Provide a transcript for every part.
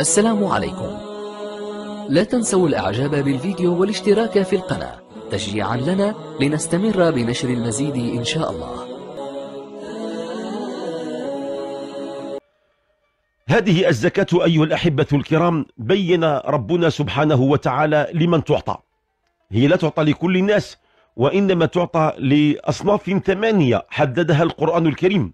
السلام عليكم لا تنسوا الاعجاب بالفيديو والاشتراك في القناة تشجيعا لنا لنستمر بنشر المزيد ان شاء الله هذه الزكاة أيها الأحبة الكرام بين ربنا سبحانه وتعالى لمن تعطى هي لا تعطى لكل الناس وإنما تعطى لأصناف ثمانية حددها القرآن الكريم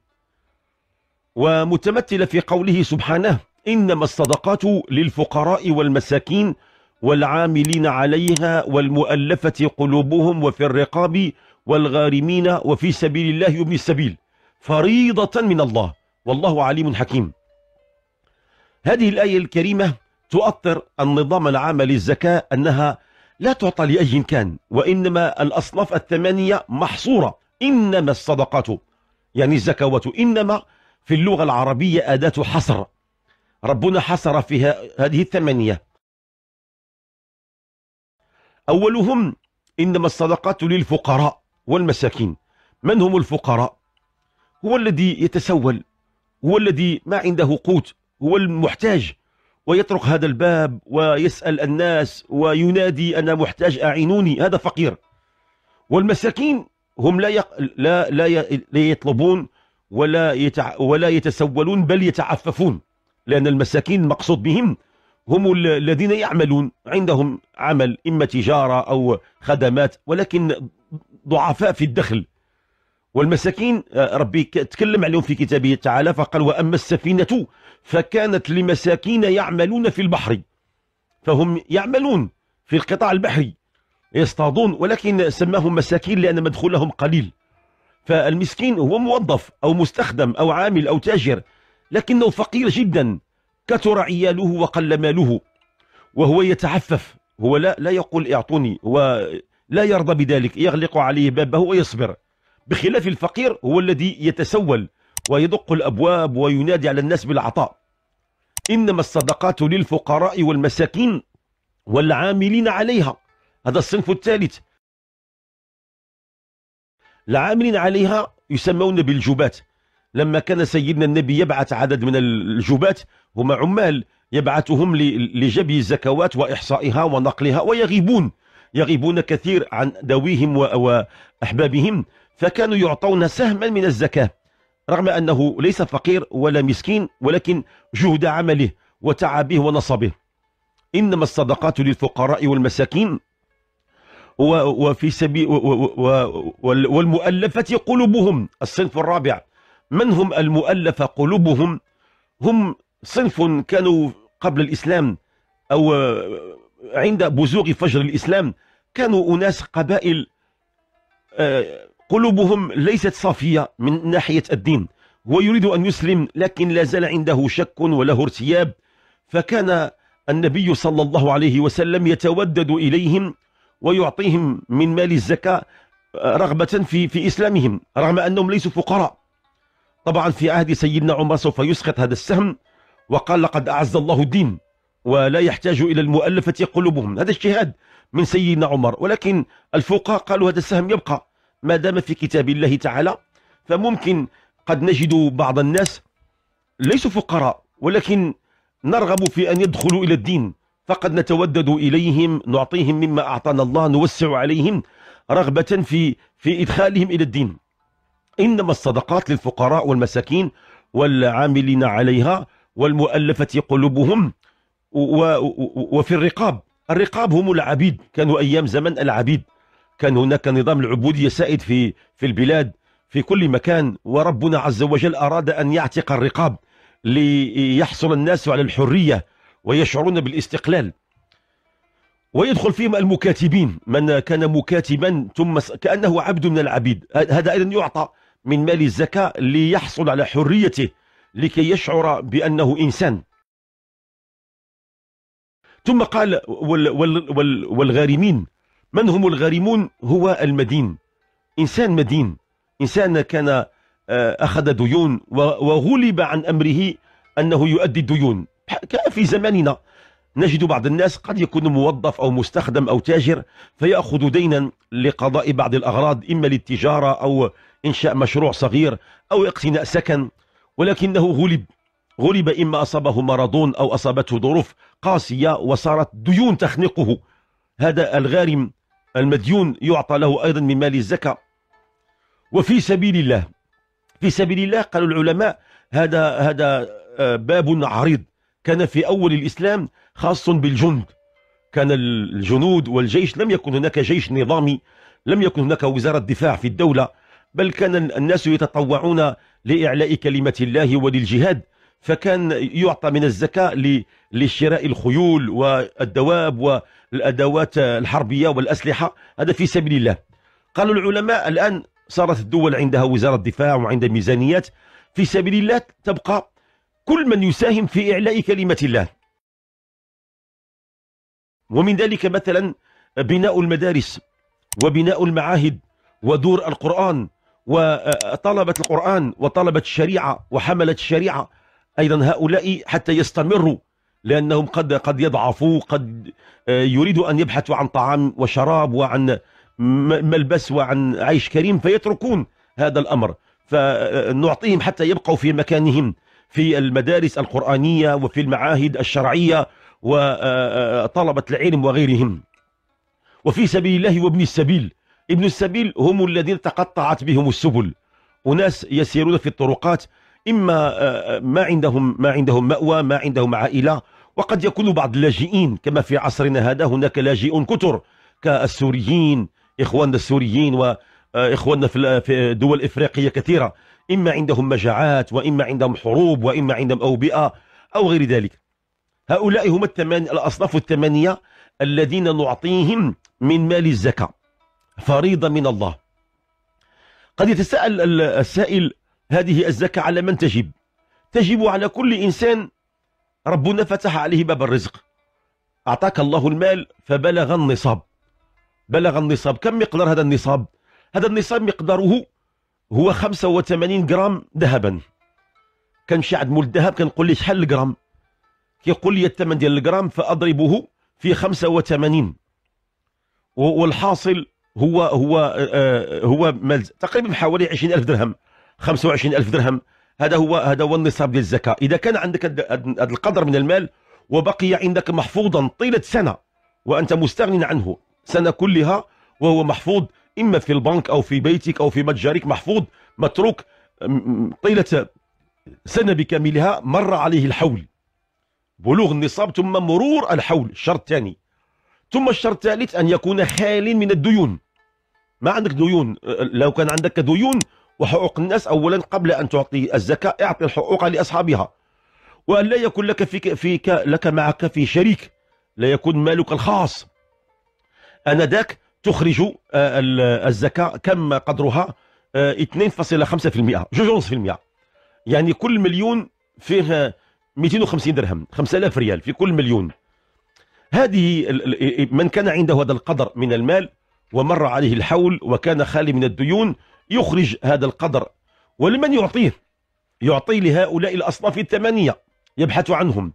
ومتمثلة في قوله سبحانه إنما الصدقات للفقراء والمساكين والعاملين عليها والمؤلفة قلوبهم وفي الرقاب والغارمين وفي سبيل الله وابن السبيل فريضة من الله والله عليم حكيم هذه الآية الكريمة تؤطر النظام العام للزكاة أنها لا تعطى لأي كان وإنما الأصناف الثمانية محصورة إنما الصدقات يعني الزكوات إنما في اللغة العربية أداة حصر ربنا حصر فيها هذه الثمانية أولهم إنما الصدقات للفقراء والمساكين من هم الفقراء هو الذي يتسول هو الذي ما عنده قوت هو المحتاج ويطرق هذا الباب ويسأل الناس وينادي أنا محتاج أعينوني هذا فقير والمساكين هم لا يق... لا لا, يطلبون ولا يتع... ولا يتسولون بل يتعففون لأن المساكين المقصود بهم هم الذين يعملون عندهم عمل إما تجارة أو خدمات ولكن ضعفاء في الدخل والمساكين آه، ربي تكلم عليهم في كتابه تعالى فقال وأما السفينة فكانت لمساكين يعملون في البحر فهم يعملون في القطاع البحري يصطادون ولكن سماهم مساكين لأن مدخولهم قليل فالمسكين هو موظف أو مستخدم أو عامل أو تاجر لكنه فقير جدا كثر عياله وقل ماله وهو يتعفف هو لا, لا يقول اعطوني هو لا يرضى بذلك يغلق عليه بابه ويصبر بخلاف الفقير هو الذي يتسول ويدق الأبواب وينادي على الناس بالعطاء إنما الصدقات للفقراء والمساكين والعاملين عليها هذا الصنف الثالث العاملين عليها يسمون بالجبات لما كان سيدنا النبي يبعث عدد من الجبات هم عمال يبعثهم لجبي الزكوات وإحصائها ونقلها ويغيبون يغيبون كثير عن ذويهم وأحبابهم فكانوا يعطون سهما من الزكاة رغم أنه ليس فقير ولا مسكين ولكن جهد عمله وتعبه ونصبه إنما الصدقات للفقراء والمساكين وفي سبيل والمؤلفة قلوبهم الصنف الرابع من هم المؤلف قلوبهم هم صنف كانوا قبل الإسلام أو عند بزوغ فجر الإسلام كانوا أناس قبائل آه، قلوبهم ليست صافية من ناحية الدين ويريد أن يسلم لكن لا زال عنده شك وله ارتياب فكان النبي صلى الله عليه وسلم يتودد إليهم ويعطيهم من مال الزكاة آه، رغبة في, في إسلامهم رغم أنهم ليسوا فقراء طبعا في عهد سيدنا عمر سوف يسقط هذا السهم وقال لقد أعز الله الدين ولا يحتاج إلى المؤلفة قلوبهم هذا اجتهاد من سيدنا عمر ولكن الفقهاء قالوا هذا السهم يبقى ما دام في كتاب الله تعالى فممكن قد نجد بعض الناس ليسوا فقراء ولكن نرغب في أن يدخلوا إلى الدين فقد نتودد إليهم نعطيهم مما أعطانا الله نوسع عليهم رغبة في في إدخالهم إلى الدين إنما الصدقات للفقراء والمساكين والعاملين عليها والمؤلفة قلوبهم وفي الرقاب الرقاب هم العبيد كانوا أيام زمن العبيد كان هناك نظام العبودية سائد في في البلاد في كل مكان وربنا عز وجل أراد أن يعتق الرقاب ليحصل الناس على الحرية ويشعرون بالاستقلال ويدخل فيهم المكاتبين من كان مكاتبا ثم كأنه عبد من العبيد هذا أيضا يعطى من مال الزكاة ليحصل على حريته لكي يشعر بأنه إنسان ثم قال وال وال وال والغارمين من هم الغارمون هو المدين إنسان مدين إنسان كان آه، أخذ ديون وغلب عن أمره أنه يؤدي الديون في زماننا نجد بعض الناس قد يكون موظف أو مستخدم أو تاجر فيأخذ دينا لقضاء بعض الأغراض إما للتجارة أو إنشاء مشروع صغير أو اقتناء سكن ولكنه غلب غلب إما أصابه مرض أو أصابته ظروف قاسية وصارت ديون تخنقه هذا الغارم المديون يعطى له أيضا من مال الزكاة وفي سبيل الله في سبيل الله قالوا العلماء هذا هذا آه، باب عريض كان في أول الإسلام خاص بالجند كان الجنود والجيش لم يكن هناك جيش نظامي لم يكن هناك وزارة دفاع في الدولة بل كان الناس يتطوعون لإعلاء كلمة الله وللجهاد فكان يعطى من الزكاة لشراء الخيول والدواب والأدوات الحربية والأسلحة هذا في سبيل الله قالوا العلماء الآن صارت الدول عندها وزارة دفاع وعندها ميزانيات في سبيل الله تبقى كل من يساهم في إعلاء كلمة الله ومن ذلك مثلا بناء المدارس وبناء المعاهد ودور القرآن وطلبة القرآن وطلبة الشريعة وحملة الشريعة أيضا هؤلاء حتى يستمروا لأنهم قد قد يضعفوا قد يريدوا أن يبحثوا عن طعام وشراب وعن ملبس وعن عيش كريم فيتركون هذا الأمر فنعطيهم حتى يبقوا في مكانهم في المدارس القرآنية وفي المعاهد الشرعية وطلبة العلم وغيرهم وفي سبيل الله وابن السبيل ابن السبيل هم الذين تقطعت بهم السبل وناس يسيرون في الطرقات إما آه، ما عندهم ما عندهم مأوى ما عندهم عائلة وقد يكون بعض اللاجئين كما في عصرنا هذا هناك لاجئون كثر كالسوريين إخواننا السوريين وإخواننا في دول إفريقية كثيرة إما عندهم مجاعات وإما عندهم حروب وإما عندهم أوبئة أو غير ذلك هؤلاء هم الثمانية الأصناف الثمانية الذين نعطيهم من مال الزكاة فريضة من الله قد يتساءل السائل هذه الزكاة على من تجب تجب على كل إنسان ربنا فتح عليه باب الرزق أعطاك الله المال فبلغ النصاب بلغ النصاب كم مقدار هذا النصاب هذا النصاب مقداره هو 85 غرام ذهبا كنمشي عند مول الذهب كنقول ليه شحال الغرام كيقول لي الثمن ديال الغرام فاضربه في 85 والحاصل هو هو آه, آه، هو مال تقريبا حوالي 20000 درهم 25000 درهم هذا هو هذا هو النصاب ديال الزكاه اذا كان عندك هذا القدر من المال وبقي عندك محفوظا طيله سنه وانت مستغن عنه سنه كلها وهو محفوظ إما في البنك أو في بيتك أو في متجرك محفوظ متروك طيلة سنة بكاملها مر عليه الحول بلوغ النصاب ثم مرور الحول الشرط الثاني ثم الشرط الثالث أن يكون خالي من الديون ما عندك ديون لو كان عندك ديون وحقوق الناس أولا قبل أن تعطي الزكاة اعطي الحقوق لأصحابها وأن لا يكون لك, فيك فيك لك معك في شريك لا يكون مالك الخاص أنا ذاك تخرج آه، الزكاة كم قدرها 2.5% آه، جوج ونص في المئة يعني كل مليون فيه 250 آه، درهم 5000 ريال في كل مليون هذه إيه، إيه، من كان عنده هذا القدر من المال ومر عليه الحول وكان خالي من الديون يخرج هذا القدر ولمن يعطيه يعطيه لهؤلاء الأصناف الثمانية يبحث عنهم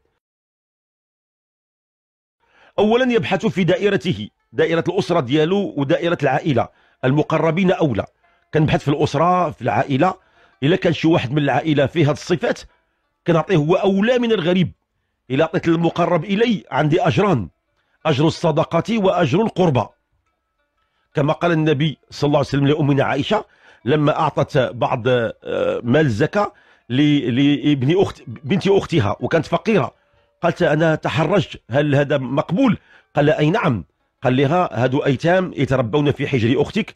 أولا يبحث في دائرته دائره الاسره ديالو ودائره العائله المقربين اولى كنبحث في الاسره في العائله الا كان شي واحد من العائله فيه هذه الصفات كنعطيه هو اولى من الغريب الا عطيت المقرب الي عندي اجران اجر الصدقه واجر القربى كما قال النبي صلى الله عليه وسلم لامنا عائشه لما اعطت بعض آه، مال الزكاه لابن اخت بنت اختها وكانت فقيره قالت انا تحرجت هل هذا مقبول قال اي نعم قال لها هادو أيتام يتربون في حجر أختك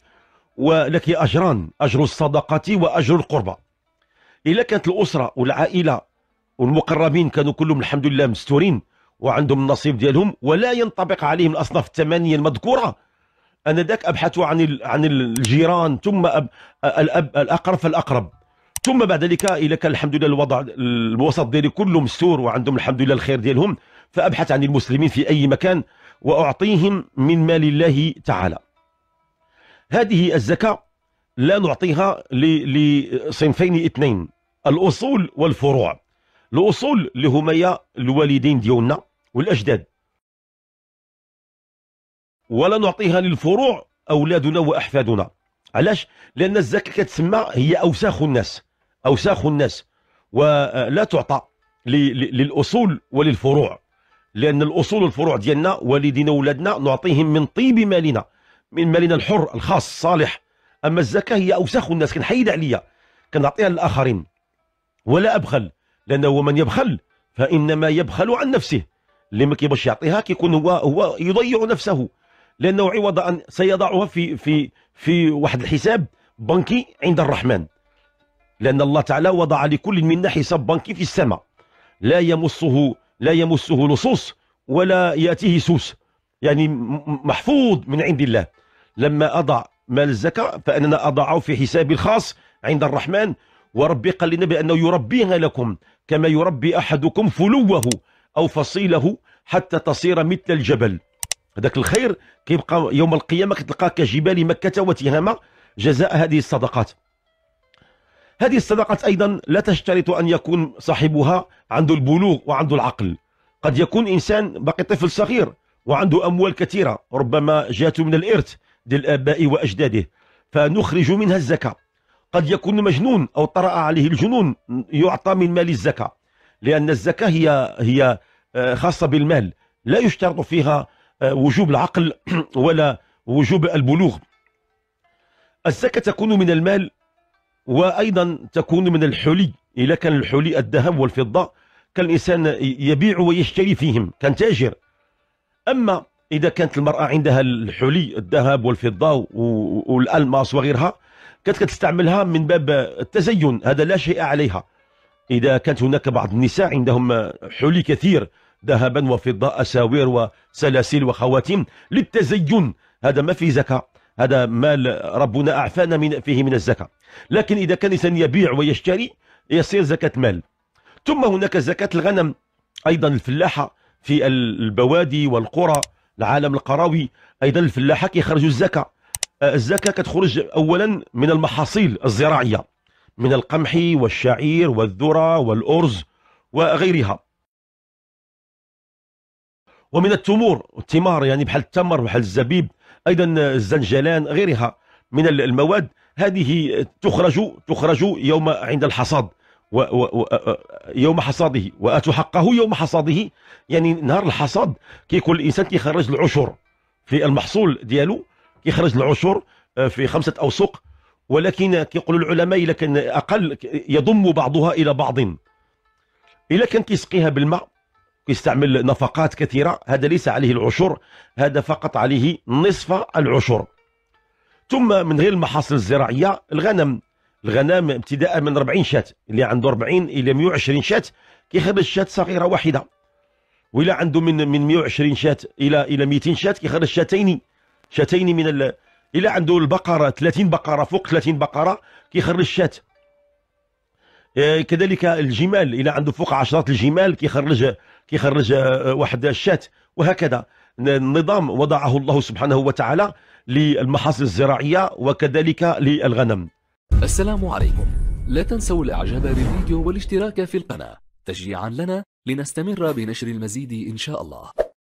ولك أجران أجر الصدقة وأجر القربة إلا كانت الأسرة والعائلة والمقربين كانوا كلهم الحمد لله مستورين وعندهم النصيب ديالهم ولا ينطبق عليهم الأصناف الثمانية المذكورة أنا ذاك ابحثوا عن عن الجيران ثم أب الأب الأقرب فالأقرب ثم بعد ذلك الى كان الحمد لله الوضع الوسط ديالي كله مستور وعندهم الحمد لله الخير ديالهم فأبحث عن المسلمين في أي مكان وأعطيهم من مال الله تعالى هذه الزكاة لا نعطيها لصنفين اثنين الأصول والفروع الأصول اللي هما الوالدين ديالنا والأجداد ولا نعطيها للفروع أولادنا وأحفادنا علاش لأن الزكاة كتسمى هي أوساخ الناس أوساخ الناس ولا تعطى للأصول وللفروع لأن الأصول والفروع ديالنا والدينا وولادنا نعطيهم من طيب مالنا من مالنا الحر الخاص الصالح أما الزكاة هي أوسخ الناس كنحيد عليا كنعطيها للآخرين ولا أبخل لأنه هو من يبخل فإنما يبخل عن نفسه اللي ما كيبغيش يعطيها كيكون هو هو يضيع نفسه لأنه عوض أن سيضعها في في في واحد الحساب بنكي عند الرحمن لأن الله تعالى وضع لكل منا حساب بنكي في السماء لا يمسه لا يمسه لصوص ولا يأتيه سوس يعني محفوظ من عند الله لما أضع مال الزكاة فأننا أضعه في حسابي الخاص عند الرحمن وربي قال للنبي أنه يربيها لكم كما يربي أحدكم فلوه أو فصيله حتى تصير مثل الجبل هذاك الخير كيبقى يوم القيامة كتلقاه كجبال مكة وتهامة جزاء هذه الصدقات هذه الصداقات أيضا لا تشترط أن يكون صاحبها عنده البلوغ وعنده العقل قد يكون إنسان باقي طفل صغير وعنده أموال كثيرة ربما جاءته من الإرث للآباء وأجداده فنخرج منها الزكاة قد يكون مجنون أو طرأ عليه الجنون يعطى من مال الزكاة لأن الزكاة هي هي آه، خاصة بالمال لا يشترط فيها آه، وجوب العقل ولا وجوب البلوغ الزكاة تكون من المال وأيضا تكون من الحلي إذا كان الحلي الذهب والفضة كان الإنسان يبيع ويشتري فيهم كان تاجر أما إذا كانت المرأة عندها الحلي الذهب والفضة والألماس وغيرها كانت كتستعملها من باب التزين هذا لا شيء عليها إذا كانت هناك بعض النساء عندهم حلي كثير ذهبا وفضة اساور وسلاسل وخواتيم للتزين هذا ما في زكاة هذا مال ربنا أعفانا من فيه من الزكاة لكن إذا كان الإنسان يبيع ويشتري يصير زكاة مال ثم هناك زكاة الغنم أيضا الفلاحة في البوادي والقرى العالم القروي أيضا الفلاحة كيخرجوا الزكاة آه، الزكاة كتخرج أولا من المحاصيل الزراعية من القمح والشعير والذرة والأرز وغيرها ومن التمور التمار يعني بحال التمر بحال الزبيب أيضا الزنجلان غيرها من المواد هذه تخرج تخرج يوم عند الحصاد و و و يوم حصاده واتوا حقه يوم حصاده يعني نهار الحصاد كيكون الانسان كيخرج العشر في المحصول ديالو كيخرج العشر آه، في خمسه اوسق ولكن كيقولوا العلماء الا كان اقل يضم بعضها الى بعض الا كان كيسقيها بالماء يستعمل نفقات كثيرة هذا ليس عليه العشر هذا فقط عليه نصف العشر ثم من غير المحاصيل الزراعية الغنم الغنم ابتداء من 40 شاة اللي عنده 40 إلى 120 شاة كيخرج شاة صغيرة واحدة وإلا عنده من من 120 شاة إلى إلى 200 شاة كيخرج شاتين شاتين من ال... إلا عنده البقرة 30 بقرة فوق 30 بقرة كيخرج شات آه، كذلك الجمال إلى عنده فوق عشرات الجمال كيخرج كيخرج آه، واحد الشات وهكذا النظام وضعه الله سبحانه وتعالى للمحاصيل الزراعية وكذلك للغنم السلام عليكم لا تنسوا الإعجاب بالفيديو والاشتراك في القناة تشجيعا لنا لنستمر بنشر المزيد إن شاء الله